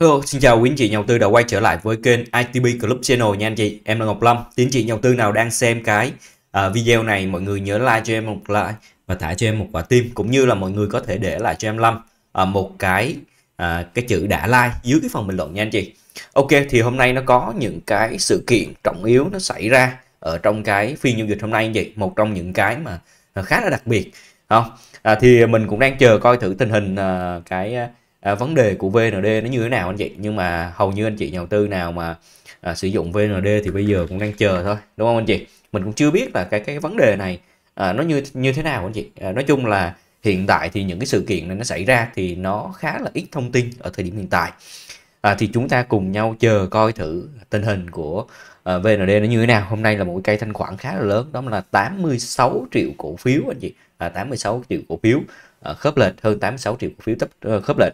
Hello, xin chào quý anh chị nhà đầu tư đã quay trở lại với kênh ITB Club Channel nha anh chị. Em là Ngọc Lâm. Tiến chị nhà đầu tư nào đang xem cái uh, video này, mọi người nhớ like cho em một like và thả cho em một quả tim cũng như là mọi người có thể để lại cho em Lâm uh, một cái uh, cái chữ đã like dưới cái phần bình luận nha anh chị. Ok, thì hôm nay nó có những cái sự kiện trọng yếu nó xảy ra ở trong cái phiên giao dịch hôm nay anh chị, một trong những cái mà khá là đặc biệt. Không? À, thì mình cũng đang chờ coi thử tình hình uh, cái uh, à, vấn đề của VND nó như thế nào anh chị nhưng mà hầu như anh chị nhà đầu tư nào mà à, sử dụng VND thì bây giờ cũng đang chờ thôi đúng không anh chị mình cũng chưa biết là cái cái vấn đề này à, nó như như thế nào anh chị à, nói chung là hiện tại thì những cái sự kiện này nó xảy ra thì nó khá là ít thông tin ở thời điểm hiện tại à, thì chúng ta cùng nhau chờ coi thử tình hình của uh, à, VND nó như thế nào hôm nay là một cây thanh khoản khá là lớn đó là 86 triệu cổ phiếu anh chị à, 86 triệu cổ phiếu à, khớp lệch hơn 86 triệu cổ phiếu tấp uh, khớp lệch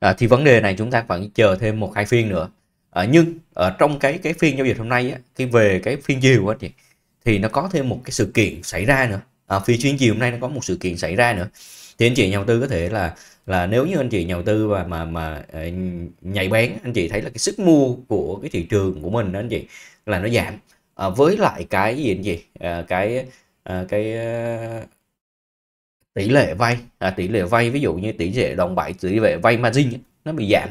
à, thì vấn đề này chúng ta vẫn chờ thêm một hai phiên nữa à, nhưng ở ờ, trong cái cái phiên giao dịch hôm nay á, cái về cái phiên chiều á, thì thì nó có thêm một cái sự kiện xảy ra nữa à, phiên chuyên chiều hôm nay nó có một sự kiện xảy ra nữa thì anh chị nhà đầu tư có thể là là nếu như anh chị nhà đầu tư và mà mà nhảy bán, anh chị thấy là cái sức mua của cái thị trường của mình đó anh chị là nó giảm à, với lại cái gì anh chị à, cái à, cái à, tỷ lệ vay à, tỷ lệ vay ví dụ như tỷ lệ đồng bại tỷ lệ vay margin nó bị giảm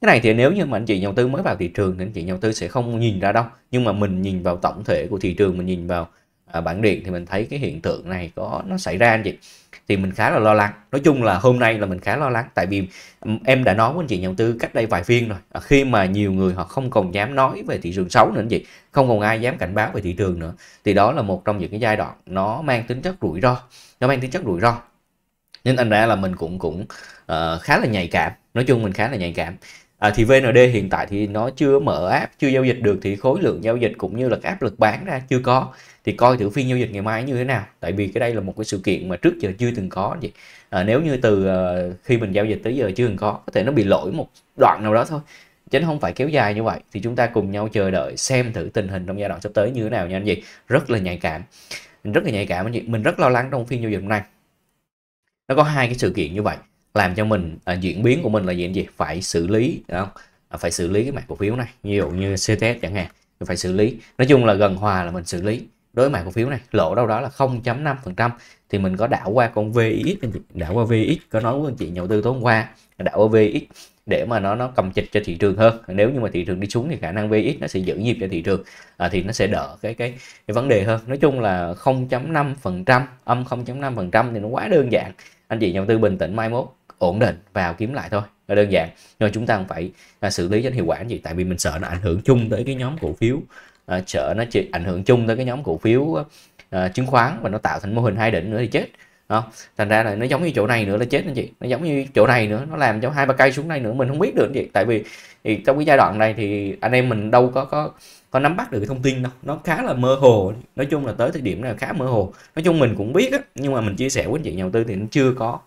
cái này thì nếu như mà anh chị nhà đầu tư mới vào thị trường thì anh chị nhà đầu tư sẽ không nhìn ra đâu nhưng mà mình nhìn vào tổng thể của thị trường mình nhìn vào À, bản điện thì mình thấy cái hiện tượng này có nó xảy ra anh chị thì mình khá là lo lắng nói chung là hôm nay là mình khá lo lắng tại vì em đã nói với anh chị nhà đầu tư cách đây vài phiên rồi à, khi mà nhiều người họ không còn dám nói về thị trường xấu nữa anh chị không còn ai dám cảnh báo về thị trường nữa thì đó là một trong những cái giai đoạn nó mang tính chất rủi ro nó mang tính chất rủi ro nên anh ra là mình cũng cũng uh, khá là nhạy cảm nói chung mình khá là nhạy cảm à, thì VND hiện tại thì nó chưa mở app chưa giao dịch được thì khối lượng giao dịch cũng như là áp lực bán ra chưa có thì coi thử phiên giao dịch ngày mai như thế nào tại vì cái đây là một cái sự kiện mà trước giờ chưa từng có vậy à, nếu như từ uh, khi mình giao dịch tới giờ chưa từng có có thể nó bị lỗi một đoạn nào đó thôi chứ không phải kéo dài như vậy thì chúng ta cùng nhau chờ đợi xem thử tình hình trong giai đoạn sắp tới như thế nào nha anh chị rất là nhạy cảm mình rất là nhạy cảm anh chị mình rất lo lắng trong phiên giao dịch hôm nay nó có hai cái sự kiện như vậy làm cho mình à, diễn biến của mình là gì gì phải xử lý đúng không à, phải xử lý cái mã cổ phiếu này ví dụ như CTS chẳng hạn phải xử lý nói chung là gần hòa là mình xử lý đối với cổ phiếu này lỗ đâu đó là 0.5% thì mình có đảo qua con VX đảo qua VX có nói với anh chị nhà đầu tư tối hôm qua đảo qua VX để mà nó nó cầm chịch cho thị trường hơn nếu như mà thị trường đi xuống thì khả năng VX nó sẽ giữ nhịp cho thị trường à, thì nó sẽ đỡ cái cái cái vấn đề hơn nói chung là 0.5% âm 0.5% thì nó quá đơn giản anh chị nhà đầu tư bình tĩnh mai mốt ổn định vào kiếm lại thôi là đơn giản nhưng chúng ta không phải là xử lý đến hiệu quả gì tại vì mình sợ nó ảnh hưởng chung tới cái nhóm cổ phiếu à, sợ nó chỉ ảnh hưởng chung tới cái nhóm cổ phiếu à, chứng khoán và nó tạo thành mô hình hai đỉnh nữa thì chết không? thành ra là nó giống như chỗ này nữa là chết anh chị nó giống như chỗ này nữa nó làm cho hai ba cây xuống đây nữa mình không biết được gì tại vì thì trong cái giai đoạn này thì anh em mình đâu có có có nắm bắt được cái thông tin đâu nó khá là mơ hồ nói chung là tới thời điểm này là khá mơ hồ nói chung mình cũng biết á nhưng mà mình chia sẻ với anh chị nhà đầu tư thì nó chưa có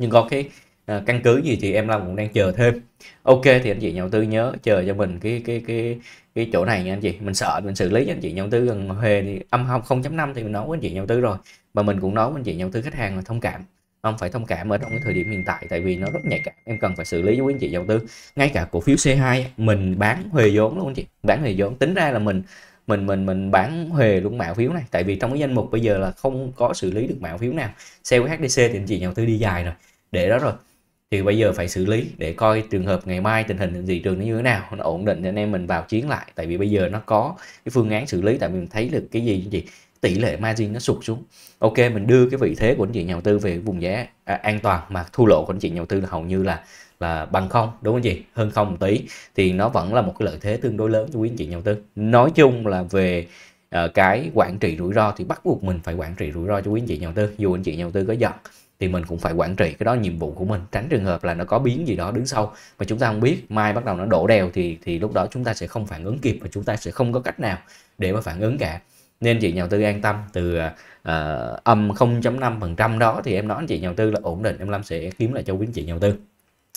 nhưng có cái à, căn cứ gì thì em Long cũng đang chờ thêm ok thì anh chị nhà đầu tư nhớ chờ cho mình cái cái cái cái chỗ này nha anh chị mình sợ mình xử lý cho anh chị nhà đầu tư gần hề thì âm không 0.5 thì mình nói với anh chị nhà đầu tư rồi mà mình cũng nói với anh chị nhà đầu tư khách hàng là thông cảm không phải thông cảm ở trong cái thời điểm hiện tại tại vì nó rất nhạy cảm em cần phải xử lý với anh chị nhà đầu tư ngay cả cổ phiếu C2 mình bán huề vốn luôn anh chị bán huề vốn tính ra là mình mình mình mình bán huề luôn mạo phiếu này tại vì trong cái danh mục bây giờ là không có xử lý được mạo phiếu nào xe HDC thì anh chị nhà đầu tư đi dài rồi để đó rồi thì bây giờ phải xử lý để coi trường hợp ngày mai tình hình gì trường nó như thế nào nó ổn định anh em mình vào chiến lại tại vì bây giờ nó có cái phương án xử lý tại vì mình thấy được cái gì gì tỷ lệ margin nó sụt xuống ok mình đưa cái vị thế của anh chị nhà đầu tư về vùng giá à, an toàn mà thu lỗ của anh chị nhà đầu tư là hầu như là là bằng không đúng không chị hơn không một tí thì nó vẫn là một cái lợi thế tương đối lớn cho quý anh chị nhà đầu tư nói chung là về uh, cái quản trị rủi ro thì bắt buộc mình phải quản trị rủi ro cho quý anh chị nhà đầu tư dù anh chị nhà đầu tư có giận thì mình cũng phải quản trị cái đó nhiệm vụ của mình tránh trường hợp là nó có biến gì đó đứng sau mà chúng ta không biết mai bắt đầu nó đổ đèo thì thì lúc đó chúng ta sẽ không phản ứng kịp và chúng ta sẽ không có cách nào để mà phản ứng cả nên chị nhà đầu tư an tâm từ uh, âm 0.5% đó thì em nói anh chị nhà đầu tư là ổn định em Lâm sẽ kiếm lại cho quý anh chị nhà đầu tư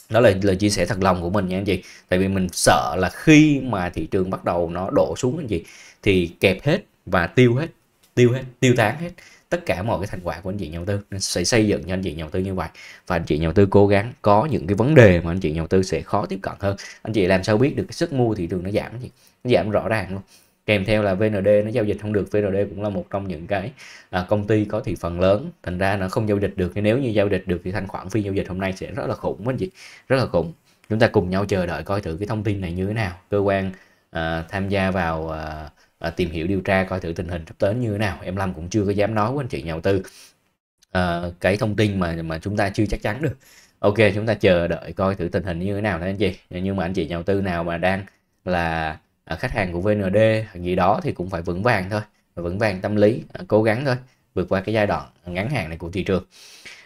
đó là lời chia sẻ thật lòng của mình nha anh chị tại vì mình sợ là khi mà thị trường bắt đầu nó đổ xuống anh chị thì kẹp hết và tiêu hết tiêu hết tiêu tán hết tất cả mọi cái thành quả của anh chị nhà đầu tư nên sẽ xây dựng cho anh chị nhà đầu tư như vậy và anh chị nhà đầu tư cố gắng có những cái vấn đề mà anh chị nhà đầu tư sẽ khó tiếp cận hơn anh chị làm sao biết được cái sức mua thị trường nó giảm gì nó giảm rõ ràng luôn kèm theo là VND nó giao dịch không được VND cũng là một trong những cái à, công ty có thị phần lớn thành ra nó không giao dịch được nếu như giao dịch được thì thanh khoản phiên giao dịch hôm nay sẽ rất là khủng anh chị rất là khủng chúng ta cùng nhau chờ đợi coi thử cái thông tin này như thế nào cơ quan à, tham gia vào à, à, tìm hiểu điều tra coi thử tình hình sắp tới như thế nào em Lâm cũng chưa có dám nói với anh chị nhà đầu tư à, cái thông tin mà mà chúng ta chưa chắc chắn được ok chúng ta chờ đợi coi thử tình hình như thế nào thôi anh chị nhưng mà anh chị nhà đầu tư nào mà đang là à, khách hàng của VND gì đó thì cũng phải vững vàng thôi vững vàng tâm lý à, cố gắng thôi vượt qua cái giai đoạn ngắn hạn này của thị trường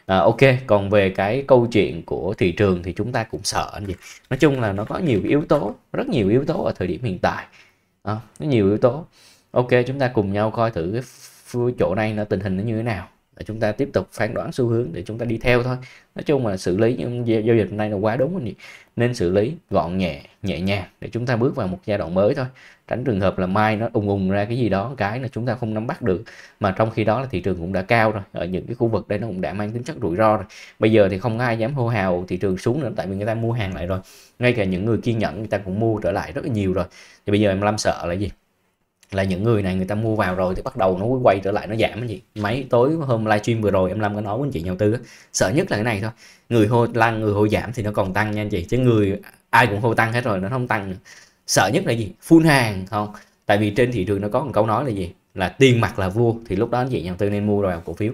à, ok còn về cái câu chuyện của thị trường thì chúng ta cũng sợ anh chị nói chung là nó có nhiều yếu tố rất nhiều yếu tố ở thời điểm hiện tại Ờ, nó nhiều yếu tố ok chúng ta cùng nhau coi thử cái chỗ này nó tình hình nó như thế nào chúng ta tiếp tục phán đoán xu hướng để chúng ta đi theo thôi nói chung là xử lý những giao dịch hôm nay là quá đúng rồi nên xử lý gọn nhẹ nhẹ nhàng để chúng ta bước vào một giai đoạn mới thôi tránh trường hợp là mai nó ung ùng ra cái gì đó cái là chúng ta không nắm bắt được mà trong khi đó là thị trường cũng đã cao rồi ở những cái khu vực đây nó cũng đã mang tính chất rủi ro rồi bây giờ thì không ai dám hô hào thị trường xuống nữa tại vì người ta mua hàng lại rồi ngay cả những người kiên nhẫn người ta cũng mua trở lại rất là nhiều rồi thì bây giờ em lâm sợ là gì là những người này người ta mua vào rồi thì bắt đầu nó quay trở lại nó giảm anh chị mấy tối hôm livestream vừa rồi em làm có nói với anh chị nhà đầu tư sợ nhất là cái này thôi người hô tăng người hô giảm thì nó còn tăng nha anh chị chứ người ai cũng hô tăng hết rồi nó không tăng nữa. sợ nhất là gì phun hàng không tại vì trên thị trường nó có một câu nói là gì là tiền mặt là vua thì lúc đó anh chị nhà đầu tư nên mua vào cổ phiếu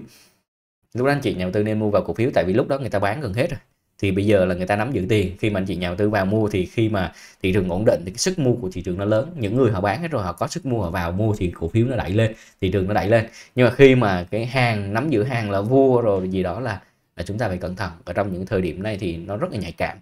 lúc đó anh chị nhà đầu tư nên mua vào cổ phiếu tại vì lúc đó người ta bán gần hết rồi thì bây giờ là người ta nắm giữ tiền khi mà anh chị nhà đầu tư vào mua thì khi mà thị trường ổn định thì cái sức mua của thị trường nó lớn những người họ bán hết rồi họ có sức mua họ vào mua thì cổ phiếu nó đẩy lên thị trường nó đẩy lên nhưng mà khi mà cái hàng nắm giữ hàng là vua rồi gì đó là là chúng ta phải cẩn thận ở trong những thời điểm này thì nó rất là nhạy cảm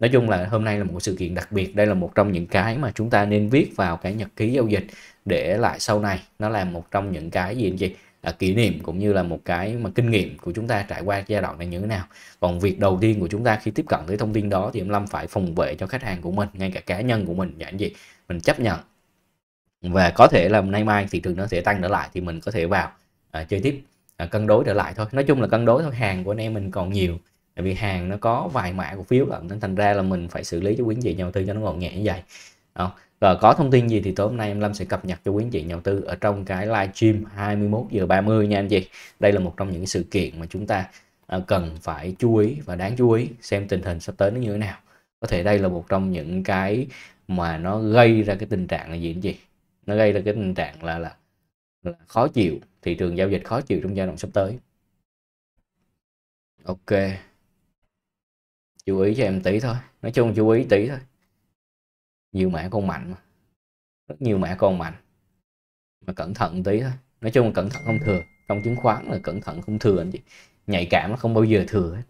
nói chung là hôm nay là một sự kiện đặc biệt đây là một trong những cái mà chúng ta nên viết vào cái nhật ký giao dịch để lại sau này nó là một trong những cái gì anh chị Ờ, kỷ niệm cũng như là một cái mà kinh nghiệm của chúng ta trải qua giai đoạn này như thế nào còn việc đầu tiên của chúng ta khi tiếp cận tới thông tin đó thì em Lâm phải phòng vệ cho khách hàng của mình ngay cả cá nhân của mình dạng gì mình chấp nhận và có thể là nay mai thị trường nó sẽ tăng trở lại thì mình có thể vào à, chơi tiếp à, cân đối trở lại thôi nói chung là cân đối thôi hàng của anh em mình còn nhiều tại vì hàng nó có vài mã cổ phiếu lận nên thành ra là mình phải xử lý cái quyến dị nhà đầu tư cho nó gọn nhẹ như vậy không? Rồi có thông tin gì thì tối hôm nay em Lâm sẽ cập nhật cho quý anh chị nhà đầu tư ở trong cái live stream 21 giờ 30 nha anh chị. Đây là một trong những sự kiện mà chúng ta ờ, cần phải chú ý và đáng chú ý xem tình hình sắp tới nó như thế nào. Có thể đây là một trong những cái mà nó gây ra cái tình trạng là gì anh chị? Nó gây ra cái tình trạng là là, là khó chịu, thị trường giao dịch khó chịu trong giai đoạn sắp tới. Ok. Chú ý cho em tí thôi. Nói chung chú ý tí thôi nhiều ừ. mã con mạnh mà rất nhiều mã con mạnh mà cẩn thận tí thôi nói chung là cẩn thận không thừa trong chứng khoán là cẩn thận không thừa anh chị nhạy cảm nó không bao giờ thừa hết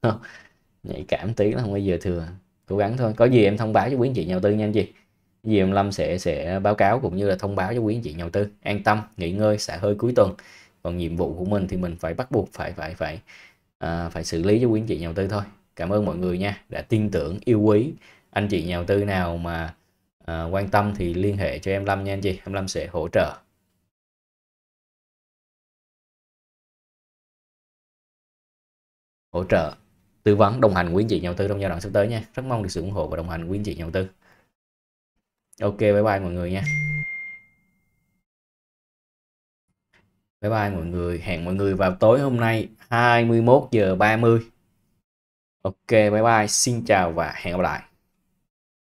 ờ, nhạy cảm tí là không bao giờ thừa cố gắng thôi có gì em thông báo cho quý anh chị nhà đầu tư nha anh chị gì em Lâm sẽ sẽ báo cáo cũng như là thông báo cho quý anh chị nhà đầu tư an tâm nghỉ ngơi xả hơi cuối tuần còn nhiệm vụ của mình thì mình phải bắt buộc phải phải phải à, phải xử lý cho quý anh chị nhà đầu tư thôi cảm ơn mọi người nha đã tin tưởng yêu quý anh chị nhà đầu tư nào mà à, quan tâm thì liên hệ cho em Lâm nha anh chị em Lâm sẽ hỗ trợ hỗ trợ tư vấn đồng hành quý anh chị nhà đầu tư trong giai đoạn sắp tới nha rất mong được sự ủng hộ và đồng hành quý anh chị nhà đầu tư ok bye bye mọi người nha Bye bye mọi người, hẹn mọi người vào tối hôm nay 21 giờ 30. Ok, bye bye, xin chào và hẹn gặp lại.